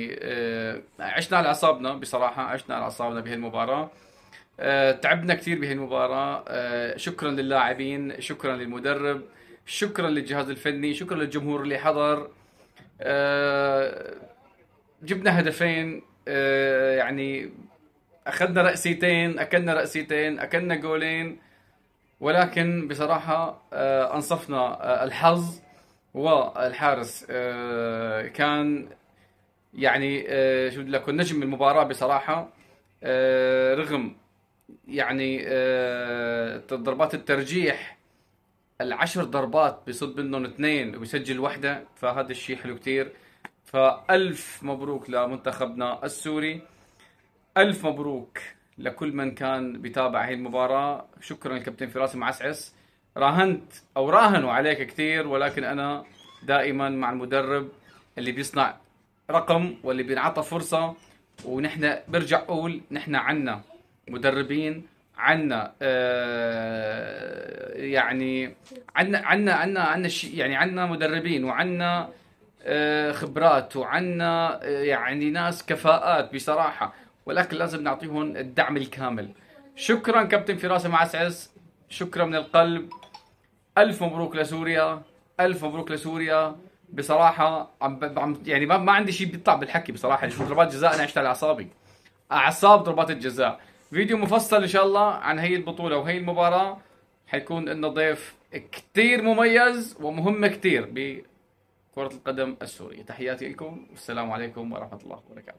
آه، عشنا على اعصابنا بصراحه عشنا على اعصابنا بهالمباراه آه، تعبنا كثير بهالمباراه آه، شكرا للاعبين شكرا للمدرب شكرا للجهاز الفني شكرا للجمهور اللي حضر جبنا هدفين يعني اخذنا رأسيتين اكلنا رأسيتين اكلنا جولين ولكن بصراحه انصفنا الحظ والحارس كان يعني آه، شو بدي لك نجم المباراه بصراحه آه، رغم يعني آه، ضربات الترجيح العشر ضربات بصد منهم اثنين وبيسجل وحده فهذا الشيء حلو كثير فألف مبروك لمنتخبنا السوري ألف مبروك لكل من كان بيتابع هي المباراة شكرا الكابتن فراس معسعس راهنت أو راهنوا عليك كثير ولكن أنا دائما مع المدرب اللي بيصنع رقم واللي بينعطى فرصه ونحن برجع اقول نحن عنا مدربين عنا آه، يعني عنا عنا عنا عنا شيء يعني عنا مدربين وعنا آه، خبرات وعنا آه، يعني ناس كفاءات بصراحه ولكن لازم نعطيهم الدعم الكامل شكرا كابتن فراس معسعس شكرا من القلب الف مبروك لسوريا الف مبروك لسوريا بصراحه عم عم يعني ما, ما عندي شيء بيطلع بالحكي بصراحه يعني ضربات جزاء انا عشت على اعصابي اعصاب ضربات الجزاء فيديو مفصل ان شاء الله عن هي البطوله وهي المباراه حيكون لنا ضيف كثير مميز ومهم كثير بكره القدم السوريه تحياتي لكم والسلام عليكم ورحمه الله وبركاته